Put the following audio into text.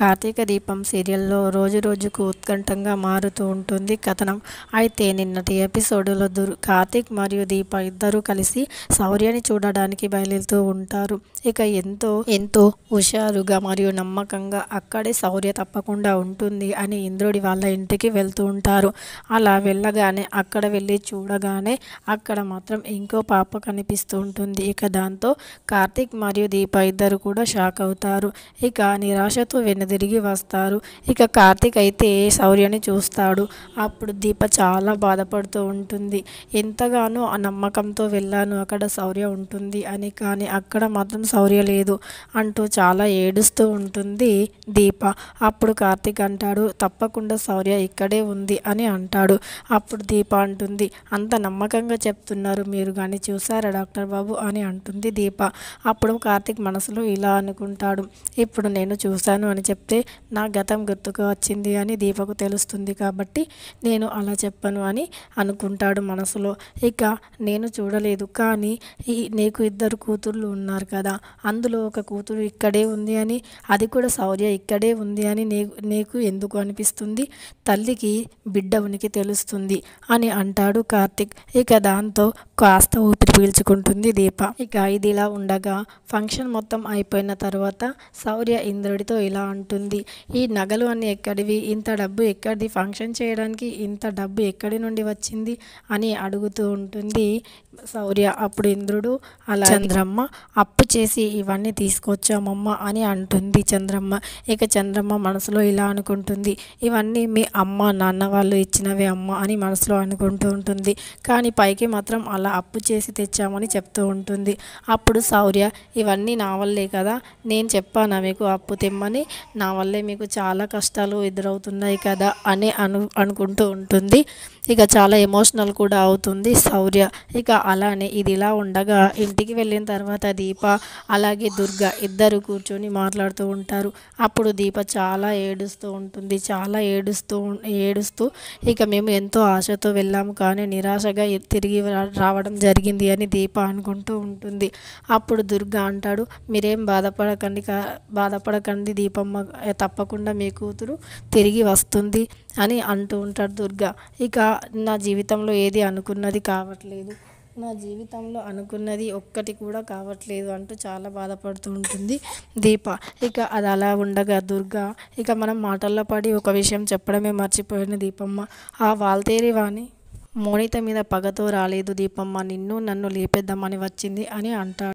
కార్తీక దీపం సీరియల్లో రోజు రోజుకు ఉత్కంఠంగా మారుతూ ఉంటుంది కథనం అయితే నిన్నటి ఎపిసోడ్లో దుర్ కార్తీక్ మరియు దీప ఇద్దరూ కలిసి శౌర్యని చూడడానికి బయలుదేరుతూ ఉంటారు ఇక ఎంతో ఎంతో హుషారుగా మరియు నమ్మకంగా అక్కడే శౌర్య తప్పకుండా ఉంటుంది అని ఇంద్రుడి వాళ్ళ ఇంటికి వెళ్తూ ఉంటారు అలా వెళ్ళగానే అక్కడ వెళ్ళి చూడగానే అక్కడ మాత్రం ఇంకో పాప కనిపిస్తూ ఉంటుంది ఇక దాంతో కార్తీక్ మరియు దీప ఇద్దరు కూడా షాక్ అవుతారు ఇక నిరాశతో వెను తిరిగి వస్తారు ఇక కార్తీక్ అయితే శౌర్యని చూస్తాడు అప్పుడు దీప చాలా బాధపడుతూ ఉంటుంది ఎంతగానో ఆ నమ్మకంతో వెళ్ళాను అక్కడ శౌర్య ఉంటుంది అని కానీ అక్కడ మాత్రం శౌర్య లేదు అంటూ చాలా ఏడుస్తూ ఉంటుంది దీప అప్పుడు కార్తీక్ అంటాడు తప్పకుండా శౌర్య ఇక్కడే ఉంది అని అంటాడు అప్పుడు దీప అంటుంది అంత నమ్మకంగా చెప్తున్నారు మీరు కానీ చూసారా డాక్టర్ బాబు అని అంటుంది దీప అప్పుడు కార్తీక్ మనసులో ఇలా అనుకుంటాడు ఇప్పుడు నేను చూశాను అని చెప్పి చెప్తే నా గతం గుర్తుకు వచ్చింది అని దీపకు తెలుస్తుంది కాబట్టి నేను అలా చెప్పను అని అనుకుంటాడు మనసులో ఇక నేను చూడలేదు కానీ ఈ నీకు ఇద్దరు కూతుర్లు ఉన్నారు కదా అందులో ఒక కూతురు ఇక్కడే ఉంది అని అది కూడా సౌర్య ఇక్కడే ఉంది అని నీకు నీకు ఎందుకు అనిపిస్తుంది తల్లికి బిడ్డ ఉనికి తెలుస్తుంది అని అంటాడు కార్తిక్ ఇక దాంతో కాస్త ఊపిరి పీల్చుకుంటుంది దీప ఇక ఇది ఇలా ఉండగా ఫంక్షన్ మొత్తం అయిపోయిన తర్వాత శౌర్య ఇంద్రుడితో ఇలా అంటుంది ఈ నగలు అన్ని ఎక్కడివి ఇంత డబ్బు ఎక్కడిది ఫంక్షన్ చేయడానికి ఇంత డబ్బు ఎక్కడి నుండి వచ్చింది అని అడుగుతూ ఉంటుంది శౌర్య అప్పుడు ఇంద్రుడు అలా చంద్రమ్మ అప్పు చేసి ఇవన్నీ తీసుకొచ్చామమ్మ అని అంటుంది చంద్రమ్మ ఇక చంద్రమ్మ మనసులో ఇలా అనుకుంటుంది ఇవన్నీ మీ అమ్మ నాన్న వాళ్ళు ఇచ్చినవే అమ్మ అని మనసులో అనుకుంటూ ఉంటుంది కానీ పైకి మాత్రం అలా చాలా అప్పు చేసి తెచ్చామని చెప్తూ ఉంటుంది అప్పుడు శౌర్య ఇవన్నీ నా వల్లే కదా నేను చెప్పానా మీకు అప్పు తెమ్మని నా వల్లే మీకు చాలా కష్టాలు ఎదురవుతున్నాయి కదా అని అను అనుకుంటూ ఉంటుంది ఇక చాలా ఎమోషనల్ కూడా అవుతుంది శౌర్య ఇక అలానే ఇది ఇలా ఉండగా ఇంటికి వెళ్ళిన తర్వాత దీప అలాగే దుర్గ ఇద్దరు కూర్చొని మాట్లాడుతూ ఉంటారు అప్పుడు దీప చాలా ఏడుస్తూ ఉంటుంది చాలా ఏడుస్తూ ఏడుస్తూ ఇక మేము ఎంతో ఆశతో వెళ్ళాము కానీ నిరాశగా తిరిగి రావడం రావడం జరిగింది అని దీప అనుకుంటూ ఉంటుంది అప్పుడు దుర్గ అంటాడు మీరేం బాధపడకండి బాధపడకండి దీపమ్మ తప్పకుండా మీ కూతురు తిరిగి వస్తుంది అని అంటూ ఉంటాడు దుర్గ ఇక నా జీవితంలో ఏది అనుకున్నది కావట్లేదు నా జీవితంలో అనుకున్నది ఒక్కటి కూడా కావట్లేదు అంటూ చాలా బాధపడుతూ ఉంటుంది దీప ఇక అది అలా ఉండగా దుర్గా ఇక మనం మాటల్లో పడి ఒక విషయం చెప్పడమే మర్చిపోయిన దీపమ్మ ఆ వాల్తేరి వాణి మోనిత మీద పగతో రాలేదు దీపమ్మ నిన్ను నన్ను లేపేద్దామని వచ్చింది అని అంటాడు